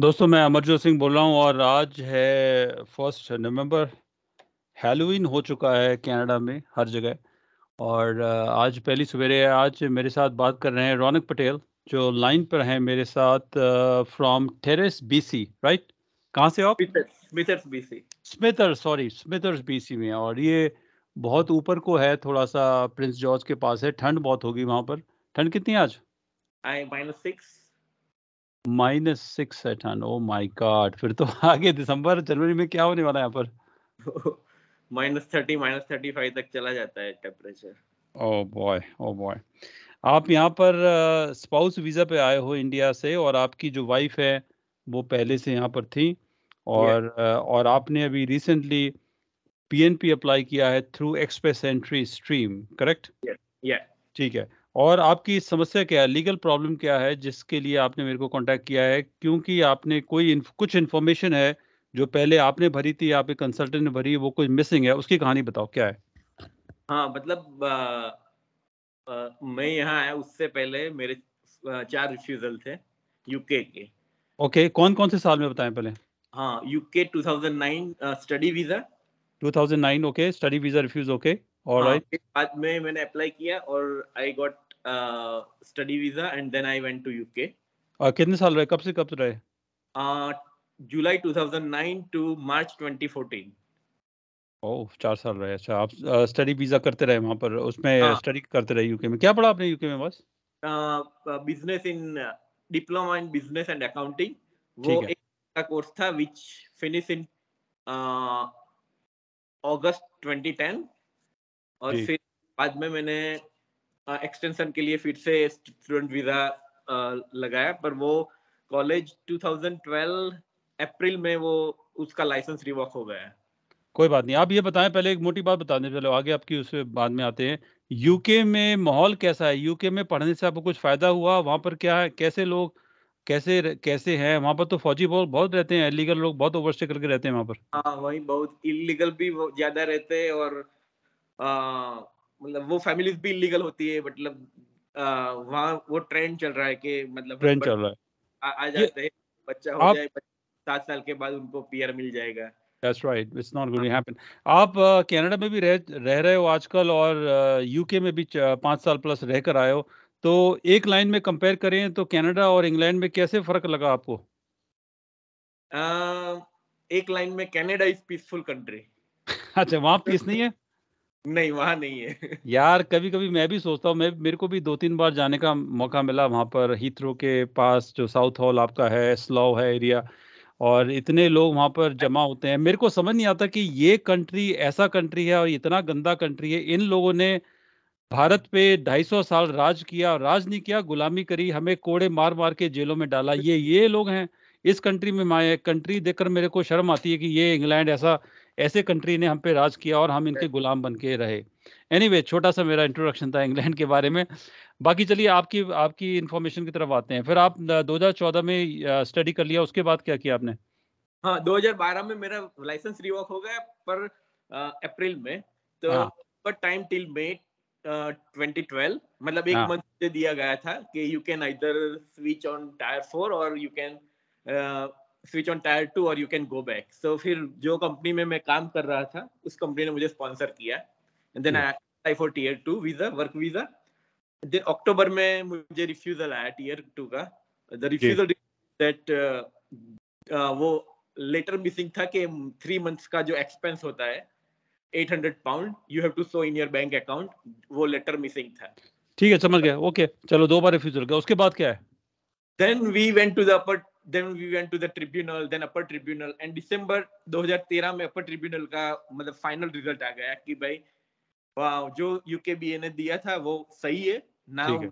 दोस्तों मैं अमरजोत सिंह बोल रहा हूँ और आज है फर्स्ट नवंबर हेलोइन हो चुका है कनाडा में हर जगह और आज पहली सवेरे आज मेरे साथ बात कर रहे हैं रौनक पटेल जो लाइन पर हैं मेरे साथ फ्रॉम टेरेस बीसी राइट कहाँ से आप Smithers BC Smither sorry Smithers BC में और ये बहुत ऊपर को है थोड़ा सा प्रिंस जॉर्ज के पास है ठंड बहुत होगी वहाँ पर ठंड कितनी आज आई माइनस सिक्स माइनस सिक्स है ठंड ओ माय गॉड फिर तो आगे दिसंबर जनवरी में क्या होने वाला है यहाँ पर minus thirty minus thirty five तक चला जाता है temperature oh boy oh boy आप यहाँ पर स्पाउस वीज़ा पे आए हो इंडिया से और आपकी जो वाइफ है वो पहले से यहाँ पर थी और yeah. और आपने अभी रिसेंटली पीएनपी अप्लाई किया है through express entry stream correct ठीक है और आपकी समस्या क्या है लीगल प्रॉब्लम क्या है जिसके लिए आपने मेरे को कांटेक्ट किया है क्योंकि आपने कोई कुछ इन्फॉर्मेशन है जो पहले आपने भरी थी आपके कंसल्टेंट ने भरी वो कुछ मिसिंग है उसकी कहानी बताओ क्या है हाँ मतलब आ, आ, मैं यहाँ आया उससे पहले मेरे चार रिफ्यूजल थे यूके के ओके कौन कौन से साल में बताएं पहले हाँ UK 2009 study visa 2009 okay study visa refuse okay और बाद में मैंने अप्लाई किया और I got study visa and then I went to UK और कितने साल रहे कब से कब रहे जुलाई 2009 टू मार्च 2014 ओह चार साल रहे अच्छा आप स्टडी uh, वीजा करते रहे वहां पर उसमें स्टडी हाँ। करते रहे यूके में क्या पढ़ा आपने यूके में बस business in diploma in business and accounting वो एक का कोर्स था व्हिच फिनिश इन अगस्त 2010 और फिर बाद में मैंने एक्सटेंशन के लिए फिर से स्टूडेंट वीजा लगाया पर वो कॉलेज 2012 अप्रैल में वो उसका लाइसेंस रिवॉक हो गया है कोई बात नहीं आप ये बताएं पहले एक मोटी बात बता दें चलो आगे आपकी उस बाद में आते हैं यूके में माहौल कैसा है यूके में पढ़ने से आपको कुछ फायदा हुआ वहां पर क्या है कैसे लोग कैसे कैसे हैं वहां पर तो फौजी बहुत बहुत रहते हैं इलीगल लोग बहुत ओवरस्टे करके रहते हैं वहां पर हाँ वही बहुत इलीगल भी ज्यादा रहते हैं और मतलब वो फैमिलीज भी इलीगल होती है मतलब वहाँ वो ट्रेंड चल रहा है कि मतलब ट्रेंड चल रहा है आ, जाते हैं बच्चा हो जाए सात साल के बाद उनको पीआर मिल जाएगा That's right. It's not going to हाँ। happen. आप कनाडा uh, में भी रह रह रहे हो आजकल और यूके uh, में भी पाँच साल प्लस रह कर आए हो तो एक लाइन में कंपेयर करें तो कनाडा और इंग्लैंड में कैसे फर्क लगा आपको uh, एक लाइन में कनाडा इज पीसफुल कंट्री अच्छा वहाँ पीस नहीं है नहीं वहां नहीं है यार कभी कभी मैं भी सोचता हूँ मेरे को भी दो तीन बार जाने का मौका मिला वहां पर हीथ्रो के पास जो साउथ हॉल आपका है स्लॉ है एरिया और इतने लोग वहां पर जमा होते हैं मेरे को समझ नहीं आता कि ये कंट्री ऐसा कंट्री है और इतना गंदा कंट्री है इन लोगों ने भारत पे 250 साल राज किया और राज नहीं किया गुलामी करी हमें कोड़े मार मार के जेलों में डाला ये ये लोग हैं इस कंट्री में माए कंट्री देखकर मेरे को शर्म आती है कि ये इंग्लैंड ऐसा ऐसे कंट्री ने हम पे राज किया और हम इनके गुलाम बन के रहे एनी anyway, छोटा सा मेरा इंट्रोडक्शन था इंग्लैंड के बारे में बाकी चलिए आपकी आपकी इन्फॉर्मेशन की तरफ आते हैं फिर आप दो में स्टडी कर लिया उसके बाद क्या किया आपने हाँ दो में मेरा लाइसेंस रिवॉक हो गया पर अप्रैल में तो हाँ। पर टाइम टिल मे 2012 मतलब एक मंथ हाँ. दिया गया था कि you can either switch on tier four और you can switch on tier two और you can go back so फिर जो कंपनी में मैं काम कर रहा था उस कंपनी ने मुझे स्पॉन्सर किया and then I for tier two visa work visa then October में मुझे रिफ्यूजल आया टीयर टू का द रिफ्यूजल दैट वो लेटर मिसिंग था कि थ्री मंथ्स का जो एक्सपेंस होता है eight hundred pound you have to so in your bank account वो लेटर मिसिंग था ठीक है समझ गया ओके okay. चलो दो बार रिफ्यूजल गया उसके बाद क्या है then we went to the upper then we went to the tribunal then upper tribunal and December 2013 में अपर ट्रिब्यूनल का मतलब फाइनल रिजल्ट आ गया कि भाई वाह जो यूके बी ने दिया था वो सही है now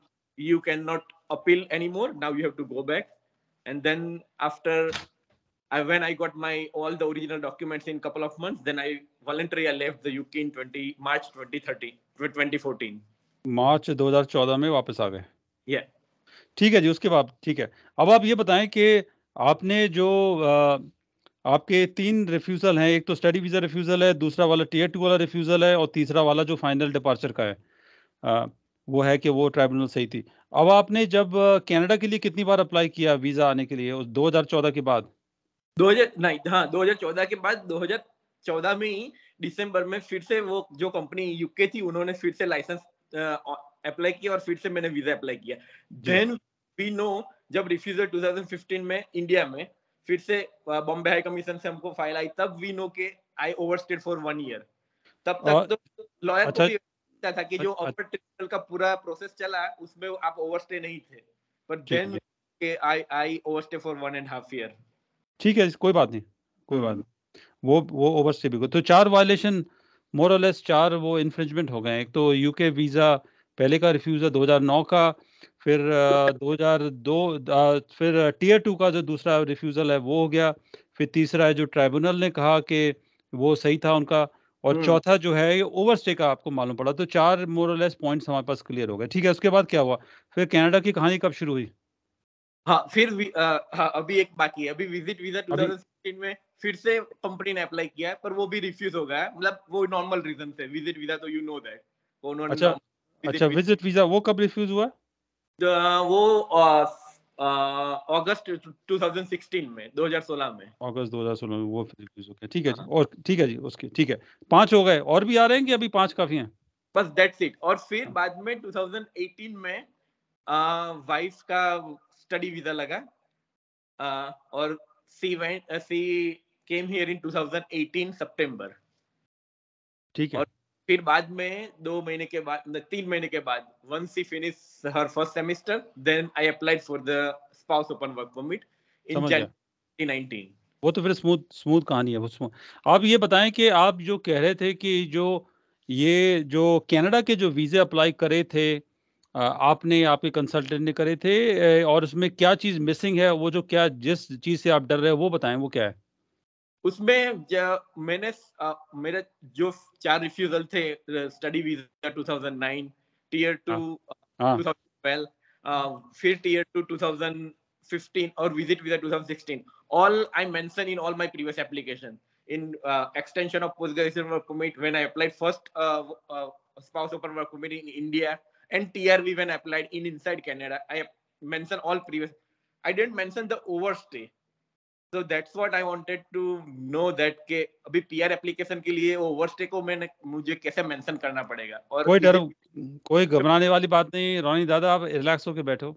you can not appeal any more now you have to go back and then after I, when I got my all the original documents in couple of months, then I voluntarily I left the UK in 20 March 2013 2014. March 2014 में वापस आ गए yeah ठीक है जी उसके बाद ठीक है अब आप ये बताएं कि आपने जो आ, आपके तीन रिफ्यूज़ल हैं एक तो स्टडी वीज़ा रिफ्यूज़ल है दूसरा वाला टीयर टू वाला रिफ्यूज़ल है और तीसरा वाला जो फाइनल डिपार्चर का है आ, वो है कि वो ट्राइब्यूनल सही थी अब आपने जब कनाडा के लिए कितनी बार अप्लाई किया वीज़ा आने के लिए उस 2014 के बाद 2000 नहीं हाँ 2014 के बाद 2014 में ही दिसंबर में फिर से वो जो कंपनी यूके थी उन्होंने फिर से लाइसेंस अप्लाई किया और फिर से मैंने वीजा अप्लाई किया देन वी नो जब रिफ्यूजल 2015 में इंडिया में फिर से बॉम्बे हाई कमीशन से हमको फाइल आई तब वी नो के I overstayed for one year तब तक तो लॉयर को अच्छा। भी पता था कि जो ऑफर अच्छा। ट्रिब्यूनल का पूरा प्रोसेस चला उसमें आप ओवरस्टे नहीं थे पर देन के I I overstay for one and half year ठीक है कोई बात नहीं कोई बात हम्म। नहीं वो वो ओवरस्टे भी तो चार वायलेशन मोर और लेस चार वो इन्फ्रिंजमेंट हो गए एक तो यूके वीजा पहले का रिफ्यूज़ है 2009 का फिर 2002 फिर टीयर टू का जो दूसरा रिफ्यूज़ल है वो हो गया फिर तीसरा है जो ट्राइब्यूनल ने कहा कि वो सही था उनका और हम्म। चौथा जो है ये ओवरस्टे का आपको मालूम पड़ा तो चार मोरलेस पॉइंट्स हमारे पास क्लियर हो गए ठीक है उसके बाद क्या हुआ फिर कनाडा की कहानी कब शुरू हुई हाँ फिर आ, हाँ, अभी एक बाकी है अभी विजिट वीजा 2016 में फिर से कंपनी ने अप्लाई किया है पर वो भी रिफ्यूज हो गया है मतलब वो नॉर्मल रीजन से विजिट वीजा तो यू नो दैट उन्होंने अच्छा अच्छा विजिट वीजा वो कब रिफ्यूज हुआ वो अगस्त 2016 में 2016 में अगस्त 2016 में वो रिफ्यूज हो गया ठीक है हाँ। और ठीक है जी उसके ठीक है पांच हो गए और भी आ रहे हैं कि अभी पांच काफी हैं बस दैट्स इट और फिर हाँ। बाद में 2018 में वाइफ का स्टडी वीजा लगा और she went C came here in 2018 सितंबर ठीक है फिर बाद में दो महीने के बाद तीन महीने के बाद when she finish her first semester then I applied for the spouse open work permit in January वो तो फिर स्मूथ स्मूथ कहानी है वो आप ये बताएं कि आप जो कह रहे थे कि जो ये जो कनाडा के जो वीज़े अप्लाई करे थे आपने आपके कंसल्टेंट ने करे थे और उसमें क्या चीज़ मिसिंग है वो जो क्या जिस चीज़ से आप डर रहे हैं वो बताएं वो क्या है उसमें मैंने मेरे जो चार रिफ्यूजल थे स्टडी वीजा 2009 टीयर टू फिर टीयर टू 2015 और visit visa 2016 all I mention in all my previous application in uh, extension of postgraduate work permit when I applied first uh, uh, spouse open work permit in India and TRV when I applied in inside Canada. I mentioned all previous. I didn't mention the overstay. So that's what I wanted to know that के अभी PR application के लिए overstay को मैंने मुझे कैसे mention करना पड़ेगा और कोई डर कोई घबराने वाली बात नहीं रोनी दादा आप रिलैक्स होकर बैठो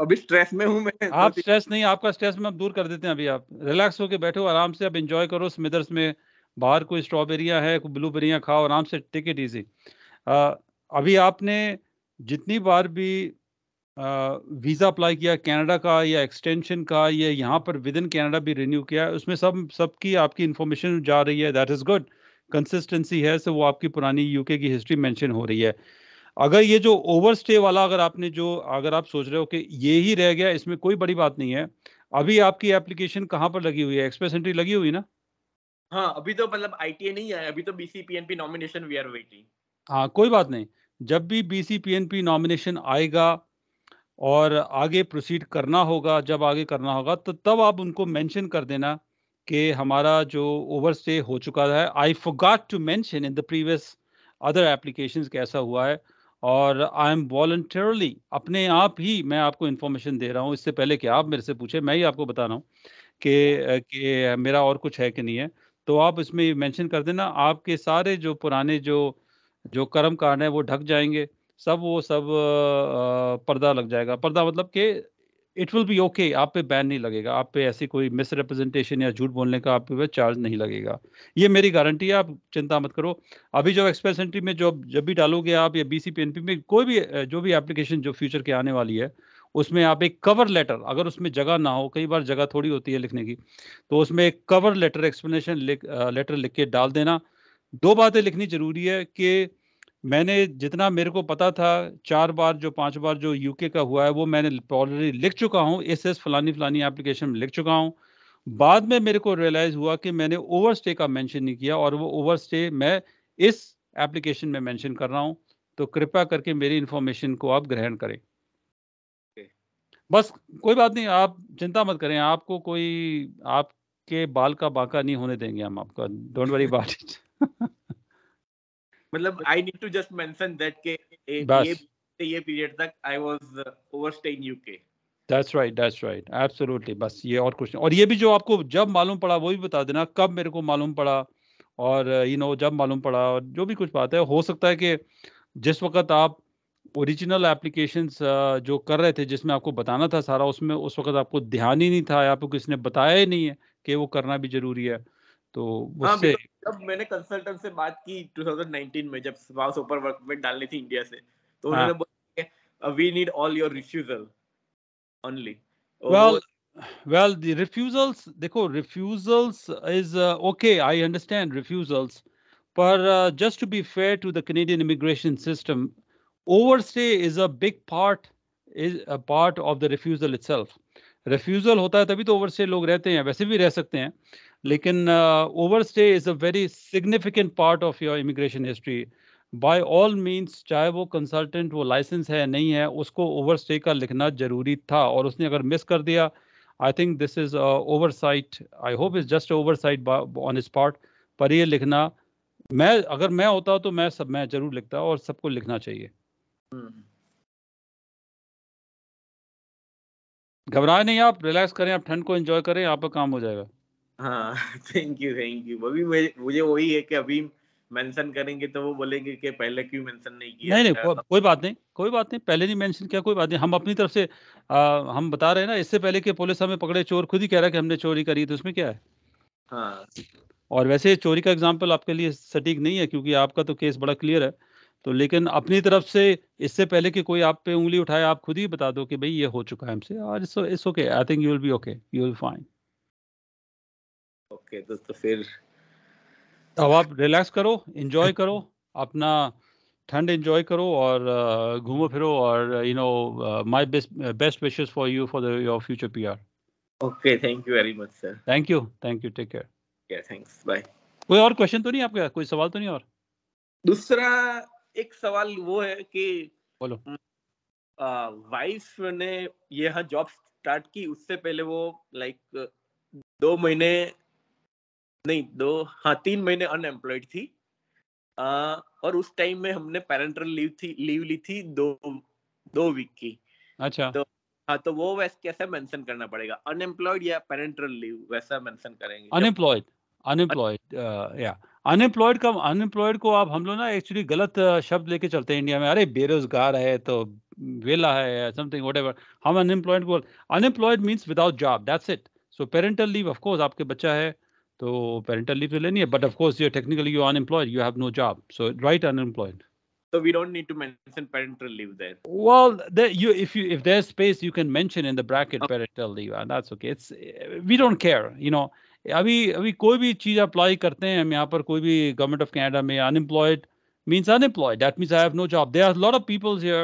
अभी स्ट्रेस में हूँ मैं आप स्ट्रेस नहीं आपका स्ट्रेस में आप दूर कर देते हैं अभी आप रिलैक्स होकर बैठो आराम से आप इंजॉय करो स्मिदर्स में बाहर कोई स्ट्रॉबेरियाँ है कोई ब्लूबेरियाँ खाओ आराम से टेक इट अभी आपने जितनी बार भी वीज़ा अप्लाई किया कनाडा का या एक्सटेंशन का या यहाँ पर विद इन कैनेडा भी रिन्यू किया उसमें सब सबकी आपकी इन्फॉर्मेशन जा रही है दैट इज़ गुड कंसिस्टेंसी है सो वो आपकी पुरानी यूके की हिस्ट्री मेंशन हो रही है अगर ये जो ओवर स्टे वाला अगर आपने जो अगर आप सोच रहे हो कि ये ही रह गया इसमें कोई बड़ी बात नहीं है अभी आपकी एप्लीकेशन कहाँ पर लगी हुई है एक्सप्रेस एंट्री लगी हुई ना हाँ अभी तो मतलब ए नहीं है अभी तो P nomination we are waiting हाँ कोई बात नहीं जब भी पी नॉमिनेशन आएगा और आगे प्रोसीड करना होगा जब आगे करना होगा तो तब आप उनको मेंशन कर देना कि हमारा जो ओवर स्टे हो चुका है I got to mention in the previous other application कैसा हुआ है और आई एम वॉल्टरली अपने आप ही मैं आपको इन्फॉर्मेशन दे रहा हूँ इससे पहले कि आप मेरे से पूछे मैं ही आपको बता रहा हूँ कि कि मेरा और कुछ है कि नहीं है तो आप इसमें मेंशन कर देना आपके सारे जो पुराने जो जो कर्म कांड है वो ढक जाएंगे सब वो सब पर्दा लग जाएगा पर्दा मतलब कि इट विल बी ओके आप पे बैन नहीं लगेगा आप पे ऐसी कोई मिसरिप्रेजेंटेशन या झूठ बोलने का आप पे चार्ज नहीं लगेगा ये मेरी गारंटी है आप चिंता मत करो अभी जो एक्सप्रेस एंट्री में जो जब भी डालोगे आप या बी सी में कोई भी जो भी एप्लीकेशन जो फ्यूचर के आने वाली है उसमें आप एक कवर लेटर अगर उसमें जगह ना हो कई बार जगह थोड़ी होती है लिखने की तो उसमें एक कवर लेटर एक्सप्लेनेशन लेटर लिख के डाल देना दो बातें लिखनी जरूरी है कि मैंने जितना मेरे को पता था चार बार जो पांच बार जो यूके का हुआ है वो मैंने ऑलरेडी लिख चुका हूँ एस एस फलानी फलानी एप्लीकेशन में लिख चुका हूँ बाद में मेरे को रियलाइज हुआ कि मैंने ओवर स्टे का मेंशन नहीं किया और वो ओवर स्टे मैं इस एप्लीकेशन में मैंशन कर रहा हूँ तो कृपया करके मेरी इन्फॉर्मेशन को आप ग्रहण करें बस कोई बात नहीं आप चिंता मत करें आपको कोई आपके बाल का बाका नहीं होने देंगे हम आपका डोंट वरी बाट इट मतलब I need to just mention that के ये ये पीरियड तक I was overstay in UK that's right that's right absolutely बस ये और कुछ नहीं और ये भी जो आपको जब मालूम पड़ा वो भी बता देना कब मेरे को मालूम पड़ा और you uh, you know know, जब मालूम पड़ा और जो भी कुछ बात है हो सकता है कि जिस वक्त आप ओरिजिनल एप्लीकेशन uh, जो कर रहे थे जिसमें आपको बताना था सारा उसमें उस वक्त आपको ध्यान ही नहीं था आपको किसी ने बताया ही नहीं है कि वो करना भी जरूरी है तो हाँ, उससे हाँ, तब मैंने कंसल्टेंट से बात की 2019 में जब स्पाउस ऊपर वर्क में डालनी थी इंडिया से तो उन्होंने हाँ। बोला we need all your refusal only well well the refusals देखो refusals is okay I understand refusals पर just to be fair to the Canadian immigration system overstay is a big part is a part of the refusal itself refusal होता है तभी तो overstay लोग रहते हैं वैसे भी रह सकते हैं लेकिन overstay is a very significant part of your immigration history by all means चाहे वो कंसल्टेंट वो लाइसेंस है नहीं है उसको ओवर स्टे का लिखना जरूरी था और उसने अगर मिस कर दिया I think this is oversight I hope is just oversight on इस पार्ट पर ये लिखना मैं अगर मैं होता तो मैं सब मैं जरूर लिखता और सबको लिखना चाहिए घबराए नहीं आप रिलैक्स करें आप ठंड को एंजॉय करें आपका काम हो जाएगा थैंक यू थैंक यू अभी मुझे वही है कि अभी मेंशन करेंगे तो वो बोलेंगे कि पहले क्यों मेंशन नहीं किया नहीं नहीं को, कोई बात नहीं कोई बात नहीं पहले नहीं मेंशन किया कोई बात नहीं हम अपनी तरफ से आ, हम बता रहे हैं ना इससे पहले कि पुलिस हमें पकड़े चोर खुद ही कह रहा है कि हमने चोरी करी तो उसमें क्या है हाँ और वैसे चोरी का एग्जाम्पल आपके लिए सटीक नहीं है क्योंकि आपका तो केस बड़ा क्लियर है तो लेकिन अपनी तरफ से इससे पहले कि कोई आप पे उंगली उठाए आप खुद ही बता दो कि भाई ये हो चुका है हमसे और it's okay I think you will be okay you will fine okay okay, तो, तो फिर तो अब आप रिलैक्स करो एंजॉय करो अपना ठंड एंजॉय करो और घूमो फिरो और you know my best best wishes for you for your future PR okay thank you very much sir thank you thank you take care yeah thanks bye कोई और क्वेश्चन तो नहीं आपके कोई सवाल तो नहीं और दूसरा एक सवाल वो है कि बोलो वाइफ हम्म, ने यहाँ जॉब स्टार्ट की उससे पहले वो लाइक दो महीने नहीं दो हाँ तीन महीने अनएम्प्लॉयड थी आ, और उस टाइम में हमने पेरेंटल लीव थी लीव ली थी दो दो वीक की अच्छा तो हाँ तो वो वैसे कैसे मेंशन करना पड़ेगा अनएम्प्लॉयड या पेरेंटल लीव वैसा मेंशन करेंगे अनएम्प्लॉयड अनएम्प्लॉयड या अनएम्प्लॉयड का अनएम्प्लॉयड को आप हम लोग ना एक्चुअली गलत शब्द लेके चलते हैं इंडिया में अरे बेरोजगार है तो वेला है समथिंग व्हाटएवर हम अनएम्प्लॉयड को unemployed means without job that's it so parental leave of course आपके बच्चा है तो पेरेंटल लीव तो लेनी है but of course you technically you unemployed you have no job so right unemployed So we don't need to mention parental leave there. Well, there, you if you if there's space, you can mention in the bracket okay. parental leave, and that's okay. It's we don't care, you know. अभी अभी कोई भी चीज apply करते हैं हम यहाँ पर कोई भी गवर्नमेंट ऑफ कनाडा में unemployed means unemployed that means i have no job there are a lot of people here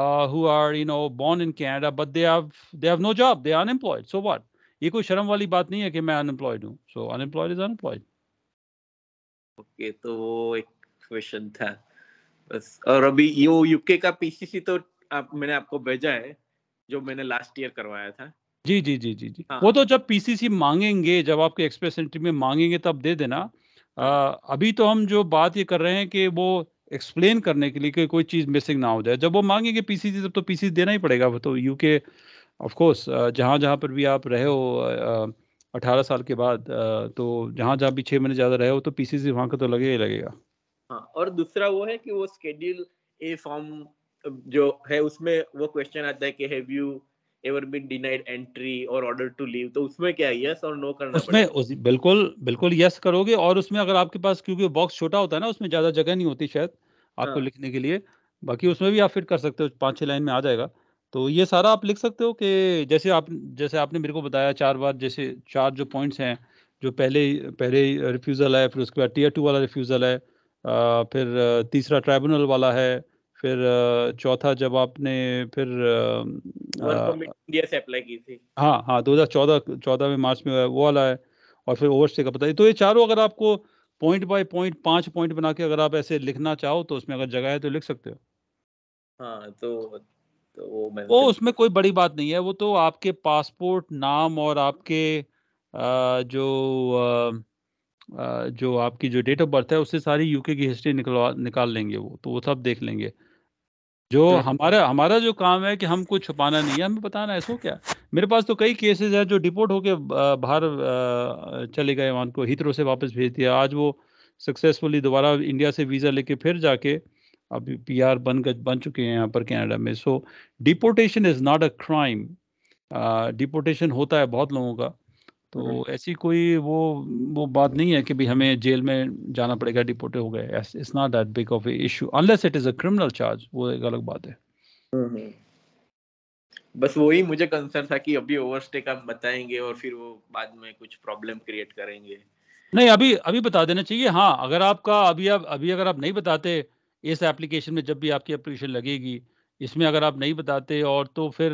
uh, who are you know born in canada but they have they have no job they are unemployed so what ये कोई शर्म वाली बात नहीं है कि मैं unemployed हूँ so unemployed is unemployed okay तो वो एक क्वेश्चन था बस और अभी यो यूके का पीसीसी तो आप मैंने आपको भेजा है जो मैंने लास्ट ईयर करवाया था जी जी जी जी जी हाँ। वो तो जब पीसीसी मांगेंगे जब आपके एक्सप्रेस एंट्री में मांगेंगे तब दे देना आ, अभी तो हम जो बात ये कर रहे हैं कि वो एक्सप्लेन करने के लिए कि कोई चीज़ मिसिंग ना हो जाए जब वो मांगेंगे पीसीसी तब तो पीसीसी देना ही पड़ेगा वो तो यूके ऑफ कोर्स uh, जहाँ जहाँ पर भी आप रहे हो अठारह साल के बाद तो जहाँ जहाँ भी छः महीने ज़्यादा रहे हो तो पीसीसी वहाँ का तो लगे ही लगेगा हाँ और दूसरा वो है कि वो स्केड्यूल ए फॉर्म जो है उसमें वो क्वेश्चन आता है कि have you ever been denied entry और ऑर्डर टू लीव तो उसमें क्या यस और नो करना उसमें उस, बिल्कुल बिल्कुल यस करोगे और उसमें अगर आपके पास क्योंकि बॉक्स छोटा होता है ना उसमें ज़्यादा जगह नहीं होती शायद आपको हाँ. लिखने के लिए बाकी उसमें भी आप फिट कर सकते हो पाँच छः लाइन में आ जाएगा तो ये सारा आप लिख सकते हो कि जैसे आप जैसे आपने मेरे को बताया चार बार जैसे चार जो पॉइंट्स हैं जो पहले पहले रिफ्यूज़ल है फिर उसके बाद टीयर टू वाला रिफ्यूज़ल है फिर तीसरा ट्राइब्यूनल वाला है फिर चौथा जब आपने फिर इंडिया से अप्लाई की थी हाँ हाँ 2014 चौदह में मार्च में वो वाला है और फिर ओवरस्टे का पता है तो ये चारों अगर आपको पॉइंट बाय पॉइंट पांच पॉइंट बना के अगर आप ऐसे लिखना चाहो तो उसमें अगर जगह है तो लिख सकते हो हाँ तो तो वो मैं वो उसमें कोई बड़ी बात नहीं है वो तो आपके पासपोर्ट नाम और आपके जो जो आपकी जो डेट ऑफ बर्थ है उससे सारी यूके की हिस्ट्री निकलवा निकाल लेंगे वो तो वो सब देख लेंगे जो तो हमारा हमारा जो काम है कि हमको छुपाना नहीं है हमें बताना है सो क्या मेरे पास तो कई केसेस हैं जो डिपोर्ट होके बाहर चले गए वहां को हितरो से वापस भेज दिया आज वो सक्सेसफुली दोबारा इंडिया से वीज़ा लेके फिर जाके अभी पी आर बन बन चुके हैं यहाँ पर कनाडा में so deportation is not a crime deportation होता है बहुत लोगों का तो हम्म। ऐसी कोई वो वो बात नहीं है कि भाई हमें जेल में जाना पड़ेगा डिपोटे हो गए it's not that big of issue unless it is a criminal charge वो एक अलग बात है हम्म, हम्म। बस वही मुझे कंसर्न था कि अभी ओवरस्टे का बताएंगे और फिर वो बाद में कुछ प्रॉब्लम क्रिएट करेंगे नहीं अभी अभी बता देना चाहिए हाँ अगर आपका अभी आप अभी अगर आप नहीं बताते इस एप्लीकेशन में जब भी आपकी एप्लीकेशन लगेगी इसमें अगर आप नहीं बताते और तो फिर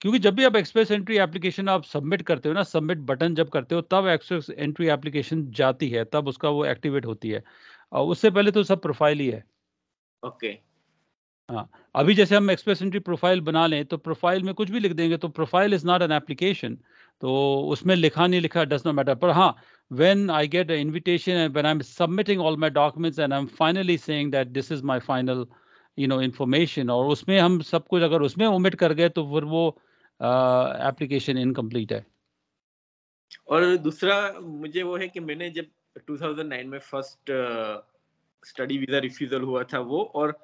क्योंकि जब भी आप एक्सप्रेस एंट्री एप्लीकेशन आप सबमिट करते हो ना सबमिट बटन जब करते हो तब एक्सप्रेस एंट्री एप्लीकेशन जाती है तब उसका वो एक्टिवेट होती है और उससे पहले तो सब प्रोफाइल ही है ओके हाँ अभी जैसे हम एक्सप्रेस एंट्री प्रोफाइल बना लें तो प्रोफाइल में कुछ भी लिख देंगे तो profile is not an application तो उसमें लिखा नहीं लिखा डज नॉट मैटर पर हाँ when I get the invitation and when I'm submitting all my documents and I'm finally saying that this is my final you know information or usme hum sab kuch agar usme omit kar gaye to fir wo application uh, incomplete है और दूसरा मुझे वो है कि मैंने जब 2009 में फर्स्ट स्टडी वीजा रिफ्यूजल हुआ था वो और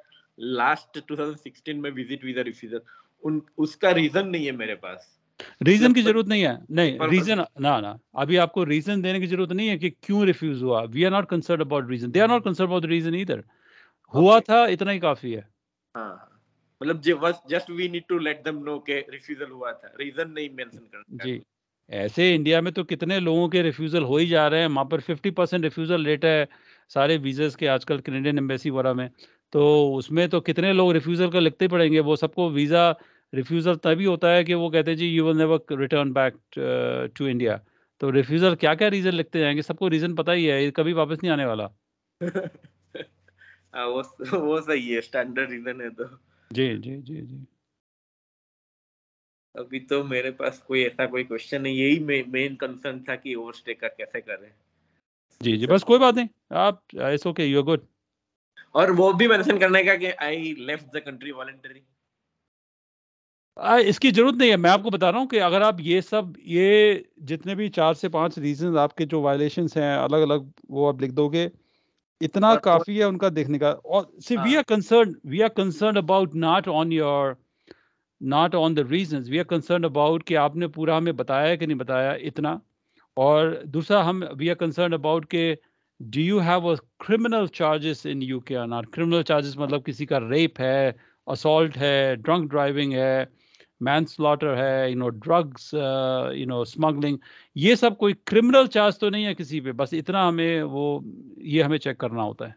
लास्ट 2016 में विजिट वीजा रिफ्यूजल उन उसका रीजन नहीं है मेरे पास रीजन की जरूरत नहीं है नहीं रीजन ना ना अभी आपको रीजन देने की जरूरत नहीं है कि क्यों रिफ्यूज हुआ we are not concern about reason they are not concern about reason इधर हुआ था इतना ही काफी है हाँ, हाँ। मतलब just we need to let them know के रिफ्यूजल हुआ था रीजन नहीं मेंशन करना जी ऐसे इंडिया में तो कितने लोगों के रिफ्यूजल हो ही जा रहे हैं वहां पर फिफ्टी परसेंट रिफ्यूजल रेट है सारे वीज़ेस के आजकल कैनेडियन एम्बेसी वगैरह में तो उसमें तो कितने लोग रिफ्यूजल का लिखते पड़ेंगे वो सबको वीज़ा रिफ्यूज़ल तभी होता है कि वो कहते हैं जी you will never return back to India तो रिफ्यूज़ल क्या क्या रीज़न लिखते जाएंगे सबको रीज़न पता ही है कभी वापस नहीं आने वाला आ, हाँ, वो वो सही है स्टैंडर्ड रीज़न है तो जी जी जी जी अभी तो मेरे पास कोई ऐसा कोई क्वेश्चन नहीं यही मेन कंसर्न था कि ओवरस्टे का कैसे करें जी जी बस कोई बात नहीं आप it's okay you are good और वो भी मेंशन करने का कि I left the country voluntary ah, इसकी जरूरत नहीं है मैं आपको बता रहा हूँ कि अगर आप ये सब ये जितने भी चार से पांच रीजन आपके जो वायलेशन हैं अलग अलग वो आप लिख दोगे इतना हाँ, तो काफी है उनका देखने का और see we are concern we are concern about not on your not on the reason we are concern about कि आपने पूरा हमें बताया कि नहीं बताया इतना और दूसरा हम वी आर कंसर्न अबाउट के do you have criminal charges in you के आर नॉट क्रिमिनल चार्जेस मतलब किसी का रेप है असोल्ट है ड्रंक ड्राइविंग है man slaughter you know drugs you know smuggling ये सब कोई क्रिमिनल चार्ज तो नहीं है किसी पे बस इतना हमें वो ये हमें चेक करना होता है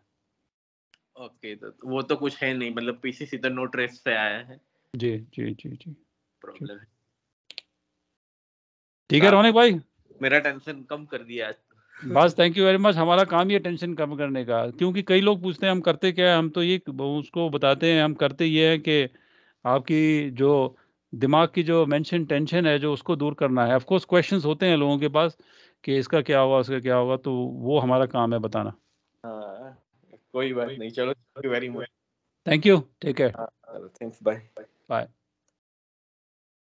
ओके तो, तो वो तो कुछ है नहीं मतलब पीसी सीधा नो ट्रेस से आया है जी जी जी जी प्रॉब्लम ठीक है हाँ। रौनक भाई मेरा टेंशन कम कर दिया आज बस थैंक यू वेरी मच हमारा काम ही टेंशन कम करने का क्योंकि कई लोग पूछते हैं हम करते क्या है हम तो ये उसको बताते हैं हम करते ये है कि आपकी जो दिमाग की जो मेंशन टेंशन है जो उसको दूर करना है ऑफकोर्स क्वेश्चन होते हैं लोगों के पास कि इसका क्या होगा उसका क्या होगा तो वो हमारा काम है बताना आ, हाँ, कोई बात नहीं चलो very much thank you take care thanks bye bye